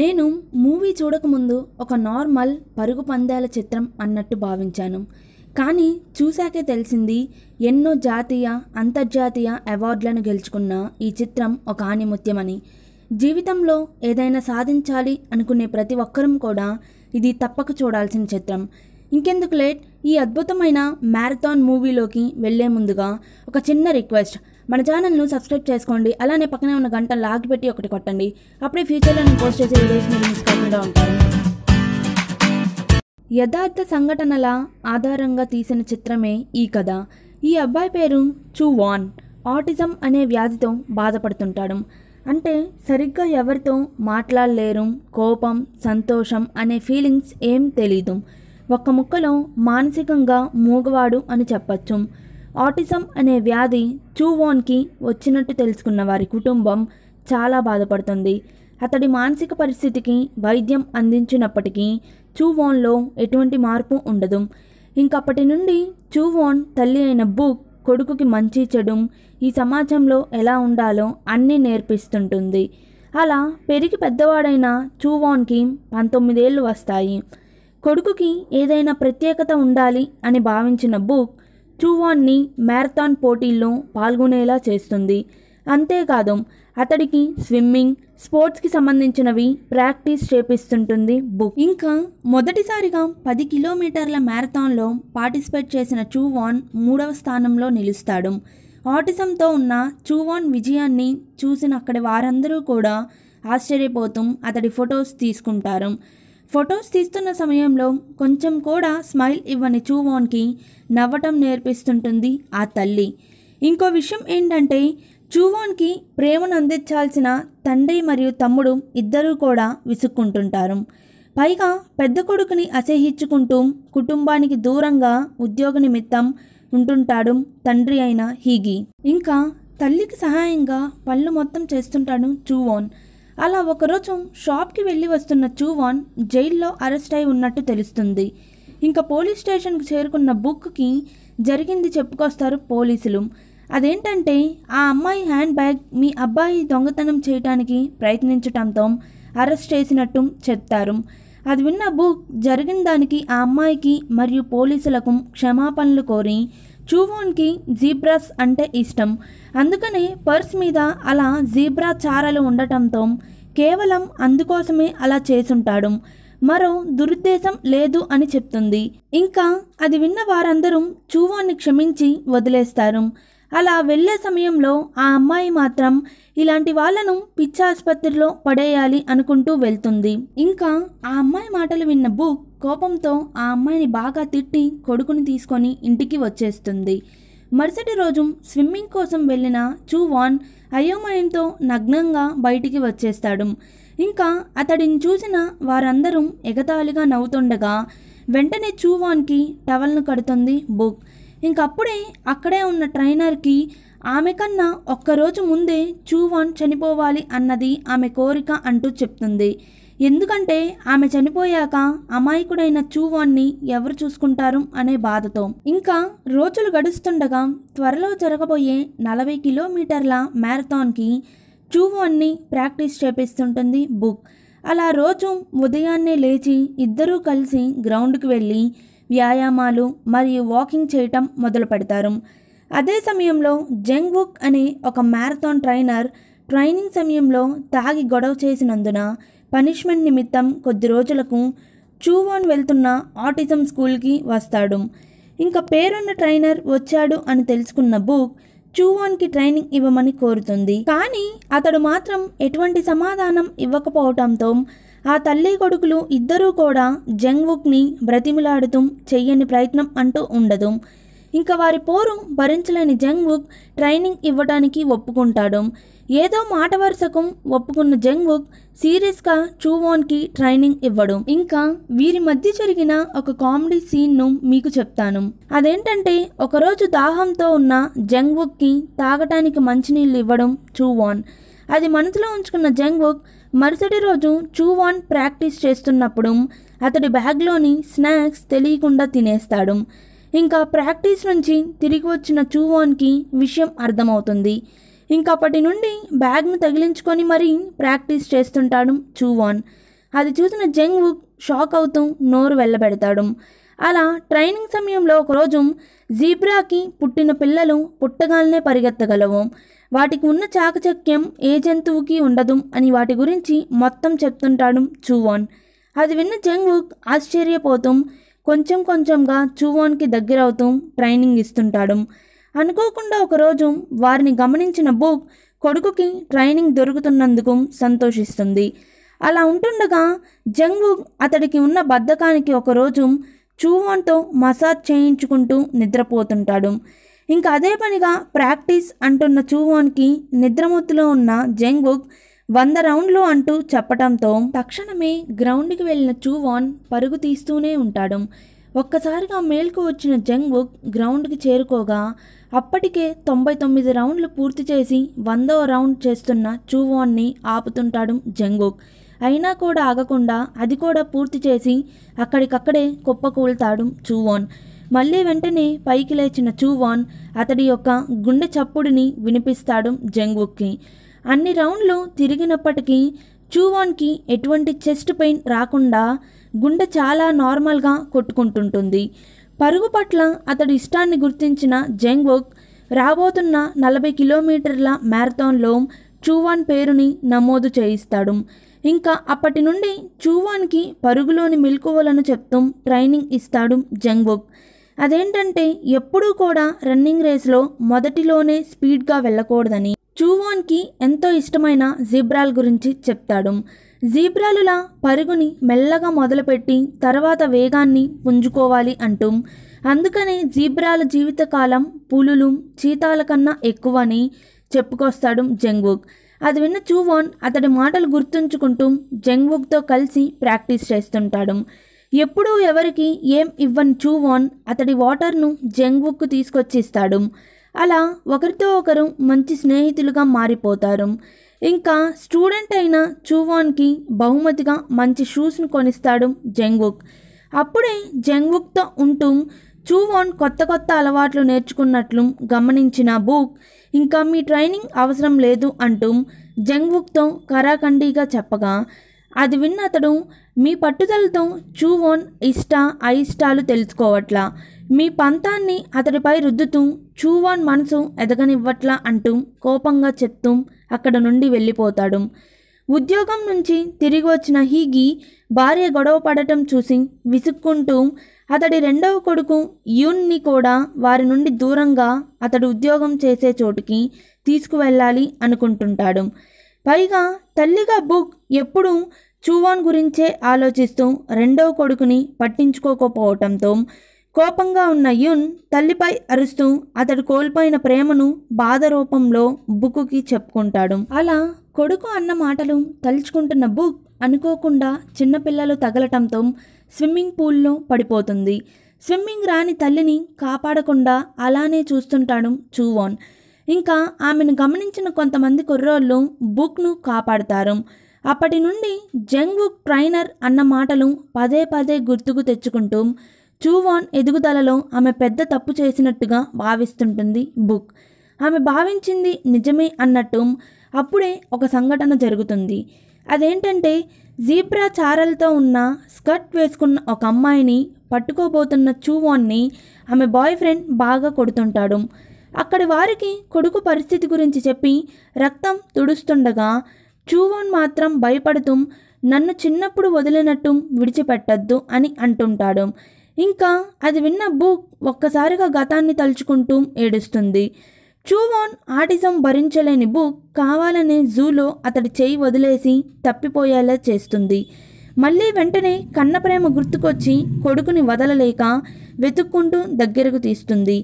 నేను మూవీ చూడకముందు ఒక నార్మల్ పరుగు పందాల చిత్రం అన్నట్టు భావించాను కానీ చూశాకే తెలిసింది ఎన్నో జాతీయ అంతర్జాతీయ అవార్డులను గెలుచుకున్న ఈ చిత్రం ఒక ఆనిముత్యమని జీవితంలో ఏదైనా సాధించాలి అనుకునే ప్రతి ఒక్కరం కూడా ఇది తప్పక చూడాల్సిన చిత్రం ఇంకెందుకు లేట్ ఈ అద్భుతమైన మ్యారథాన్ మూవీలోకి వెళ్లే ముందుగా ఒక చిన్న రిక్వెస్ట్ మన ఛానల్ను సబ్స్క్రైబ్ చేసుకోండి అలానే పక్కనే ఉన్న గంట లాగి పెట్టి ఒకటి కొట్టండి అప్పుడే ఫ్యూచర్లో నేను పోస్ట్ చేసే వీడియోస్ మీరు మిస్ కాకుండా ఉంటాను యథార్థ సంఘటనల ఆధారంగా తీసిన చిత్రమే ఈ కథ ఈ అబ్బాయి పేరు వాన్ ఆటిజం అనే వ్యాధితో బాధపడుతుంటాడు అంటే సరిగ్గా ఎవరితో మాట్లాడలేరు కోపం సంతోషం అనే ఫీలింగ్స్ ఏం తెలీదు ఒక ముక్కలో మానసికంగా మూగవాడు అని చెప్పచ్చు ఆటిజం అనే వ్యాధి చూవోన్కి వచ్చినట్టు తెలుసుకున్న వారి కుటుంబం చాలా బాధపడుతుంది అతడి మానసిక పరిస్థితికి వైద్యం అందించినప్పటికీ చూవోన్లో ఎటువంటి మార్పు ఉండదు ఇంకప్పటి నుండి చూవోన్ తల్లి అయిన బుక్ కొడుకుకి మంచి చెడు ఈ సమాజంలో ఎలా ఉండాలో అన్నీ నేర్పిస్తుంటుంది అలా పెరిగి పెద్దవాడైన చూవాన్కి పంతొమ్మిదేళ్ళు వస్తాయి కొడుకుకి ఏదైనా ప్రత్యేకత ఉండాలి అని భావించిన బుక్ చూవాన్ని మ్యారథాన్ పోటీల్లో పాల్గొనేలా చేస్తుంది అంతేకాదు అతడికి స్విమ్మింగ్ స్పోర్ట్స్కి సంబంధించినవి ప్రాక్టీస్ చేపిస్తుంటుంది బుక్ ఇంకా మొదటిసారిగా పది కిలోమీటర్ల మ్యారథాన్లో పార్టిసిపేట్ చేసిన చూవాన్ మూడవ స్థానంలో నిలుస్తాడు ఆటిజంతో ఉన్న చూవాన్ విజయాన్ని చూసిన అక్కడి వారందరూ కూడా ఆశ్చర్యపోతూ అతడి ఫొటోస్ తీసుకుంటారు ఫొటోస్ తీస్తున్న సమయంలో కొంచెం కూడా స్మైల్ ఇవ్వని చూవాన్కి నవ్వటం నేర్పిస్తుంటుంది ఆ తల్లి ఇంకో విషయం ఏంటంటే చూవాన్కి ప్రేమను అందించాల్సిన తండ్రి మరియు తమ్ముడు ఇద్దరూ కూడా విసుక్కుంటుంటారు పైగా పెద్ద కొడుకుని అసహించుకుంటూ కుటుంబానికి దూరంగా ఉద్యోగ నిమిత్తం ఉంటుంటాడు తండ్రి అయిన హీగి ఇంకా తల్లికి సహాయంగా పనులు మొత్తం చేస్తుంటాడు చూవోన్ అలా ఒకరోజు షాప్కి వెళ్ళి వస్తున్న చూవాన్ జైల్లో అరెస్ట్ అయి ఉన్నట్టు తెలుస్తుంది ఇంకా పోలీస్ స్టేషన్కి చేరుకున్న బుక్కి జరిగింది చెప్పుకొస్తారు పోలీసులు అదేంటంటే ఆ అమ్మాయి హ్యాండ్ బ్యాగ్ మీ అబ్బాయి దొంగతనం చేయటానికి ప్రయత్నించటంతో అరెస్ట్ చేసినట్టు చెప్తారు అది విన్న బుక్ జరిగిన దానికి ఆ అమ్మాయికి మరియు పోలీసులకు క్షమాపణలు కోరి చూవోన్కి జీబ్రాస్ అంటే ఇష్టం అందుకనే పర్స్ మీద అలా జీబ్రా చారలు ఉండటంతో కేవలం అందుకోసమే అలా చేసుంటాడు మరో దురుద్దేశం లేదు అని చెప్తుంది ఇంకా అది విన్న వారందరూ చూవోన్ని క్షమించి వదిలేస్తారు అలా వెళ్ళే సమయంలో ఆ అమ్మాయి మాత్రం ఇలాంటి వాళ్ళను పిచ్చాసుపత్రిలో పడేయాలి అనుకుంటూ వెళ్తుంది ఇంకా ఆ అమ్మాయి మాటలు విన్న బుక్ కోపంతో ఆ అమ్మాయిని బాగా తిట్టి కొడుకుని తీసుకొని ఇంటికి వచ్చేస్తుంది మరుసటి రోజు స్విమ్మింగ్ కోసం వెళ్ళిన చూవాన్ అయోమయంతో నగ్నంగా బయటికి వచ్చేస్తాడు ఇంకా అతడిని చూసిన వారందరూ ఎగతాళిగా నవ్వుతుండగా వెంటనే చూవాన్కి టవల్ను కడుతుంది బుక్ ఇంకప్పుడే అక్కడే ఉన్న ట్రైనర్కి ఆమె కన్నా ఒక్కరోజు ముందే చూవాన్ చనిపోవాలి అన్నది ఆమె కోరిక అంటూ చెప్తుంది ఎందుకంటే ఆమె చనిపోయాక అమాయకుడైన చూవాన్ని ఎవరు చూసుకుంటారు అనే బాధతో ఇంకా రోజులు గడుస్తుండగా త్వరలో జరగబోయే నలభై కిలోమీటర్ల మ్యారథాన్కి చూవాన్ని ప్రాక్టీస్ చేపిస్తుంటుంది బుక్ అలా రోజు ఉదయాన్నే లేచి ఇద్దరూ కలిసి గ్రౌండ్కి వెళ్ళి వ్యాయామాలు మరియు వాకింగ్ చేయటం మొదలు పెడతారు అదే సమయంలో బుక్ అనే ఒక మ్యారథాన్ ట్రైనర్ ట్రైనింగ్ సమయంలో తాగి గొడవ చేసినందున పనిష్మెంట్ నిమిత్తం కొద్ది రోజులకు చూవోన్ వెళ్తున్న ఆటిజం స్కూల్కి వస్తాడు ఇంకా పేరున్న ట్రైనర్ వచ్చాడు అని తెలుసుకున్న బుక్ చూవోన్కి ట్రైనింగ్ ఇవ్వమని కోరుతుంది కానీ అతడు మాత్రం ఎటువంటి సమాధానం ఇవ్వకపోవటంతో ఆ తల్లి కొడుకులు ఇద్దరూ కూడా జంగ్వుక్ని బ్రతిమిలాడుతూ చెయ్యని ప్రయత్నం అంటూ ఉండదు ఇంకా వారి పోరు భరించలేని జంగ్వుక్ ట్రైనింగ్ ఇవ్వడానికి ఒప్పుకుంటాడు ఏదో మాట వరుసకం ఒప్పుకున్న జంగ్వుక్ సీరియస్గా చూవోన్కి ట్రైనింగ్ ఇవ్వడం ఇంకా వీరి మధ్య జరిగిన ఒక కామెడీ సీన్ను మీకు చెప్తాను అదేంటంటే ఒకరోజు దాహంతో ఉన్న జంగ్వుక్కి తాగటానికి మంచినీళ్ళు ఇవ్వడం చూవాన్ అది మనసులో ఉంచుకున్న జంగ్వుక్ మరుసటి రోజు చూవాన్ ప్రాక్టీస్ చేస్తున్నప్పుడు అతడి బ్యాగ్లోని స్నాక్స్ తెలియకుండా తినేస్తాడు ఇంకా ప్రాక్టీస్ నుంచి తిరిగి వచ్చిన చూవాన్కి విషయం అర్థమవుతుంది ఇంకప్పటి నుండి బ్యాగ్ను తగిలించుకొని మరీ ప్రాక్టీస్ చేస్తుంటాడు చూవాన్ అది చూసిన జంగ్ వుక్ షాక్ అవుతూ నోరు వెళ్ళబెడతాడు అలా ట్రైనింగ్ సమయంలో ఒకరోజు జీబ్రాకి పుట్టిన పిల్లలు పుట్టగాలనే పరిగెత్తగలవు వాటికి ఉన్న చాకచక్యం ఏ జంతువుకి ఉండదు అని వాటి గురించి మొత్తం చెప్తుంటాడు చూవాన్ అది విన్న జంగ్వుక్ ఆశ్చర్యపోతూ కొంచెం కొంచెంగా చూవాన్కి దగ్గరవుతూ ట్రైనింగ్ ఇస్తుంటాడు అనుకోకుండా ఒకరోజు వారిని గమనించిన బుక్ కొడుకుకి ట్రైనింగ్ దొరుకుతున్నందుకు సంతోషిస్తుంది అలా ఉంటుండగా జంగు అతడికి ఉన్న బద్ధకానికి ఒకరోజు చూవాన్తో మసాజ్ చేయించుకుంటూ నిద్రపోతుంటాడు ఇంకా అదే పనిగా ప్రాక్టీస్ అంటున్న చూవాన్కి నిద్రమొత్తులో ఉన్న బుక్ వంద రౌండ్లు అంటూ చెప్పడంతో తక్షణమే గ్రౌండ్కి వెళ్ళిన చూవాన్ పరుగు తీస్తూనే ఉంటాడు ఒక్కసారిగా మేల్కు వచ్చిన జంగ్వుక్ గ్రౌండ్కి చేరుకోగా అప్పటికే తొంభై తొమ్మిది రౌండ్లు పూర్తి చేసి వందో రౌండ్ చేస్తున్న చూవాన్ని ఆపుతుంటాడు జంగ్వుక్ అయినా కూడా ఆగకుండా అది కూడా పూర్తి చేసి అక్కడికక్కడే కుప్పకూలుతాడు చూవాన్ మళ్ళీ వెంటనే పైకి లేచిన చూవాన్ అతడి యొక్క గుండె చప్పుడిని వినిపిస్తాడు జంగ్వుక్కి అన్ని రౌండ్లు తిరిగినప్పటికీ చూవాన్కి ఎటువంటి చెస్ట్ పెయిన్ రాకుండా గుండె చాలా నార్మల్గా కొట్టుకుంటుంటుంది పరుగు పట్ల అతడి ఇష్టాన్ని గుర్తించిన జంగ్వుక్ రాబోతున్న నలభై కిలోమీటర్ల మ్యారథాన్లో చూవాన్ పేరుని నమోదు చేయిస్తాడు ఇంకా అప్పటి నుండి చూవాన్కి పరుగులోని మెలకువలను చెప్తూ ట్రైనింగ్ ఇస్తాడు జంగ్వుక్ అదేంటంటే ఎప్పుడూ కూడా రన్నింగ్ రేస్లో మొదటిలోనే స్పీడ్గా వెళ్ళకూడదని చూవాన్కి ఎంతో ఇష్టమైన జిబ్రాల్ గురించి చెప్తాడు జీబ్రాలులా పరుగుని మెల్లగా మొదలుపెట్టి తర్వాత వేగాన్ని పుంజుకోవాలి అంటూ అందుకనే జీబ్రాల జీవితకాలం పులులు చీతాల కన్నా ఎక్కువని చెప్పుకొస్తాడు జంగ్వుక్ అది విన్న చూవాన్ అతడి మాటలు గుర్తుంచుకుంటూ జంగ్వుక్తో కలిసి ప్రాక్టీస్ చేస్తుంటాడు ఎప్పుడూ ఎవరికి ఏం ఇవ్వని చూవాన్ అతడి వాటర్ను జంగ్వుక్కు తీసుకొచ్చిస్తాడు అలా ఒకరితో ఒకరు మంచి స్నేహితులుగా మారిపోతారు ఇంకా స్టూడెంట్ అయిన చూవాన్కి బహుమతిగా మంచి షూస్ను కొనిస్తాడు జెంగుక్ అప్పుడే జెంగుక్తో ఉంటూ చూవాన్ కొత్త కొత్త అలవాట్లు నేర్చుకున్నట్లు గమనించిన బుక్ ఇంకా మీ ట్రైనింగ్ అవసరం లేదు అంటూ జెంగుక్తో కరాఖండీగా చెప్పగా అది విన్న అతడు మీ పట్టుదలతో చూవోన్ ఇష్ట అయిష్టాలు తెలుసుకోవట్లా మీ పంతాన్ని అతడిపై రుద్దుతూ చూవాన్ మనసు ఎదగనివ్వట్లా అంటూ కోపంగా చెప్తూ అక్కడ నుండి వెళ్ళిపోతాడు ఉద్యోగం నుంచి తిరిగి వచ్చిన హీగి భార్య గొడవ పడటం చూసి విసుక్కుంటూ అతడి రెండవ కొడుకు యూన్ని కూడా వారి నుండి దూరంగా అతడు ఉద్యోగం చేసే చోటుకి తీసుకువెళ్ళాలి అనుకుంటుంటాడు పైగా తల్లిగా బుక్ ఎప్పుడూ చూవాన్ గురించే ఆలోచిస్తూ రెండవ కొడుకుని పట్టించుకోకపోవటంతో కోపంగా ఉన్న యున్ తల్లిపై అరుస్తూ అతడు కోల్పోయిన ప్రేమను బాధ రూపంలో బుక్కి చెప్పుకుంటాడు అలా కొడుకు అన్న మాటలు తలుచుకుంటున్న బుక్ అనుకోకుండా చిన్నపిల్లలు తగలటంతో స్విమ్మింగ్ పూల్లో పడిపోతుంది స్విమ్మింగ్ రాని తల్లిని కాపాడకుండా అలానే చూస్తుంటాడు చూవోన్ ఇంకా ఆమెను గమనించిన కొంతమంది కుర్రోళ్ళు బుక్ను కాపాడతారు అప్పటి నుండి జంగ్ బుక్ ట్రైనర్ అన్న మాటలు పదే పదే గుర్తుకు తెచ్చుకుంటూ చూవాన్ ఎదుగుదలలో ఆమె పెద్ద తప్పు చేసినట్టుగా భావిస్తుంటుంది బుక్ ఆమె భావించింది నిజమే అన్నట్టు అప్పుడే ఒక సంఘటన జరుగుతుంది అదేంటంటే జీబ్రా చారలతో ఉన్న స్కర్ట్ వేసుకున్న ఒక అమ్మాయిని పట్టుకోబోతున్న చూవాన్ని ఆమె బాయ్ ఫ్రెండ్ బాగా కొడుతుంటాడు అక్కడి వారికి కొడుకు పరిస్థితి గురించి చెప్పి రక్తం తుడుస్తుండగా చూవాన్ మాత్రం భయపడుతూ నన్ను చిన్నప్పుడు వదిలినట్టు విడిచిపెట్టద్దు అని అంటుంటాడు ఇంకా అది విన్న బుక్ ఒక్కసారిగా గతాన్ని తలుచుకుంటూ ఏడుస్తుంది చూవోన్ ఆటిజం భరించలేని బుక్ కావాలనే జూలో అతడి చేయి వదిలేసి తప్పిపోయేలా చేస్తుంది మళ్ళీ వెంటనే కన్న ప్రేమ గుర్తుకొచ్చి కొడుకుని వదలలేక వెతుక్కుంటూ దగ్గరకు తీస్తుంది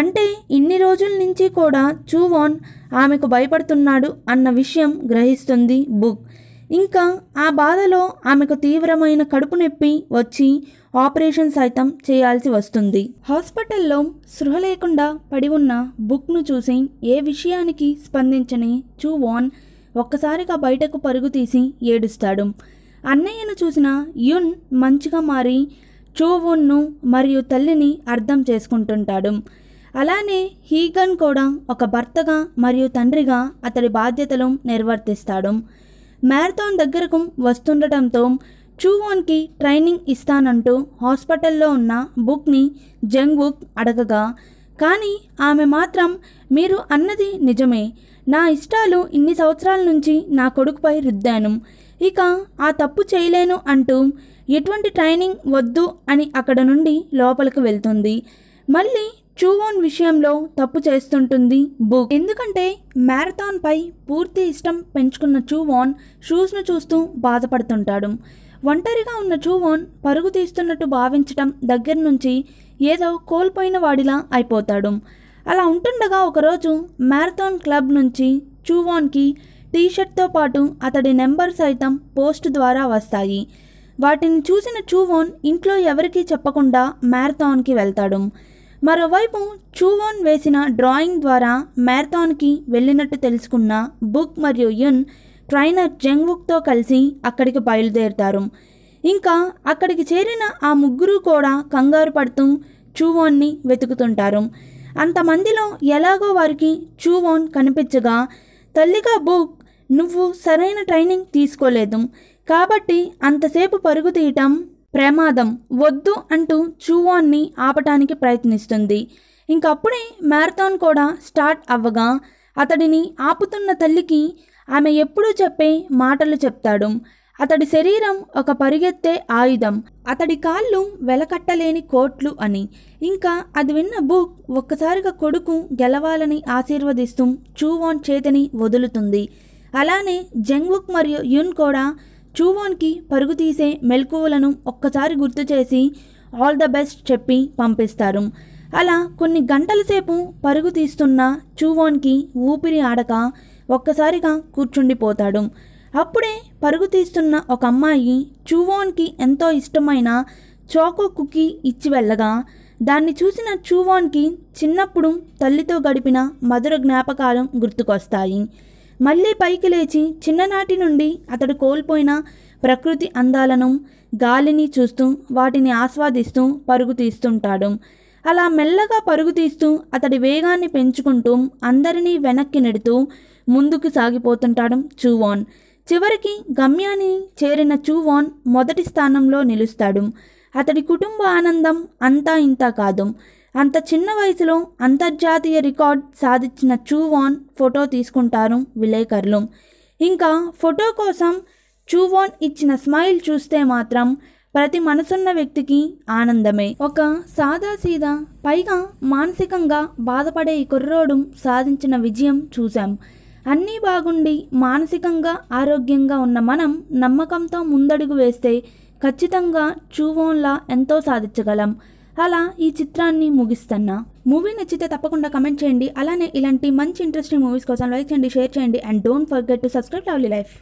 అంటే ఇన్ని రోజుల నుంచి కూడా చూవాన్ ఆమెకు భయపడుతున్నాడు అన్న విషయం గ్రహిస్తుంది బుక్ ఇంకా ఆ బాధలో ఆమెకు తీవ్రమైన కడుపు నొప్పి వచ్చి ఆపరేషన్ సైతం చేయాల్సి వస్తుంది హాస్పిటల్లో సృహ లేకుండా పడి ఉన్న బుక్ను చూసి ఏ విషయానికి స్పందించని చూ వాన్ ఒక్కసారిగా బయటకు పరుగు తీసి ఏడుస్తాడు అన్నయ్యను చూసిన యున్ మంచిగా మారి చూవున్ను మరియు తల్లిని అర్థం చేసుకుంటుంటాడు అలానే హీగన్ కూడా ఒక భర్తగా మరియు తండ్రిగా అతడి బాధ్యతలు నిర్వర్తిస్తాడు మ్యారథాన్ దగ్గరకు వస్తుండటంతో చూవోన్కి ట్రైనింగ్ ఇస్తానంటూ హాస్పిటల్లో ఉన్న బుక్ని జంగ్ బుక్ అడగగా కానీ ఆమె మాత్రం మీరు అన్నది నిజమే నా ఇష్టాలు ఇన్ని సంవత్సరాల నుంచి నా కొడుకుపై రుద్దాను ఇక ఆ తప్పు చేయలేను అంటూ ఎటువంటి ట్రైనింగ్ వద్దు అని అక్కడ నుండి లోపలికి వెళ్తుంది మళ్ళీ చూవోన్ విషయంలో తప్పు చేస్తుంటుంది బుక్ ఎందుకంటే మ్యారథాన్పై పూర్తి ఇష్టం పెంచుకున్న చూవోన్ షూస్ను చూస్తూ బాధపడుతుంటాడు ఒంటరిగా ఉన్న చూవోన్ పరుగు తీస్తున్నట్టు భావించటం దగ్గర నుంచి ఏదో కోల్పోయిన వాడిలా అయిపోతాడు అలా ఉంటుండగా ఒకరోజు మ్యారథాన్ క్లబ్ నుంచి చూవాన్కి టీషర్ట్తో పాటు అతడి నెంబర్ సైతం పోస్ట్ ద్వారా వస్తాయి వాటిని చూసిన చూవోన్ ఇంట్లో ఎవరికీ చెప్పకుండా మ్యారథాన్కి వెళ్తాడు మరోవైపు చూవోన్ వేసిన డ్రాయింగ్ ద్వారా మ్యారథాన్కి వెళ్ళినట్టు తెలుసుకున్న బుక్ మరియు యున్ ట్రైనర్ జంగ్వుక్తో కలిసి అక్కడికి బయలుదేరుతారు ఇంకా అక్కడికి చేరిన ఆ ముగ్గురు కూడా కంగారు పడుతూ చూవోన్ని వెతుకుతుంటారు అంతమందిలో ఎలాగో వారికి చూవోన్ కనిపించగా తల్లిగా బుక్ నువ్వు సరైన ట్రైనింగ్ తీసుకోలేదు కాబట్టి అంతసేపు పరుగు తీయటం ప్రమాదం వద్దు అంటూ చూవోన్ని ఆపటానికి ప్రయత్నిస్తుంది ఇంకప్పుడే మ్యారథాన్ కూడా స్టార్ట్ అవ్వగా అతడిని ఆపుతున్న తల్లికి ఆమె ఎప్పుడూ చెప్పే మాటలు చెప్తాడు అతడి శరీరం ఒక పరుగెత్తే ఆయుధం అతడి కాళ్ళు వెలకట్టలేని కోట్లు అని ఇంకా అది విన్న బుక్ ఒక్కసారిగా కొడుకు గెలవాలని ఆశీర్వదిస్తూ చూవాన్ చేతిని వదులుతుంది అలానే జెంగ్వుక్ మరియు యున్ కూడా చూవాన్కి పరుగు తీసే మెలకువలను ఒక్కసారి గుర్తు చేసి ఆల్ ద బెస్ట్ చెప్పి పంపిస్తారు అలా కొన్ని గంటల సేపు పరుగు తీస్తున్న చూవాన్కి ఊపిరి ఆడక ఒక్కసారిగా కూర్చుండిపోతాడు అప్పుడే పరుగు తీస్తున్న ఒక అమ్మాయి చూవోన్కి ఎంతో ఇష్టమైన చోకో కుకీ ఇచ్చి వెళ్ళగా దాన్ని చూసిన చూవోన్కి చిన్నప్పుడు తల్లితో గడిపిన మధుర జ్ఞాపకాలు గుర్తుకొస్తాయి మళ్ళీ పైకి లేచి చిన్ననాటి నుండి అతడు కోల్పోయిన ప్రకృతి అందాలను గాలిని చూస్తూ వాటిని ఆస్వాదిస్తూ పరుగు తీస్తుంటాడు అలా మెల్లగా పరుగు తీస్తూ అతడి వేగాన్ని పెంచుకుంటూ అందరినీ వెనక్కి నెడుతూ ముందుకు సాగిపోతుంటాడు చూవాన్ చివరికి గమ్యాన్ని చేరిన చూవాన్ మొదటి స్థానంలో నిలుస్తాడు అతడి కుటుంబ ఆనందం అంతా ఇంత కాదు అంత చిన్న వయసులో అంతర్జాతీయ రికార్డ్ సాధించిన చూవాన్ ఫోటో తీసుకుంటారు విలేకరులు ఇంకా ఫోటో కోసం చూవాన్ ఇచ్చిన స్మైల్ చూస్తే మాత్రం ప్రతి మనసున్న వ్యక్తికి ఆనందమే ఒక సాదా సీదా పైగా మానసికంగా బాధపడే ఈ కుర్రోడు సాధించిన విజయం చూశాం అన్నీ బాగుండి మానసికంగా ఆరోగ్యంగా ఉన్న మనం నమ్మకంతో ముందడుగు వేస్తే ఖచ్చితంగా చూవోన్లా ఎంతో సాధించగలం అలా ఈ చిత్రాన్ని ముగిస్తున్నా మూవీ నచ్చితే తప్పకుండా కమెంట్ చేయండి అలానే ఇలాంటి మంచి ఇంట్రెస్టింగ్ మూవీస్ కోసం లైక్ చేయండి షేర్ చేయండి and don't forget to subscribe lovely life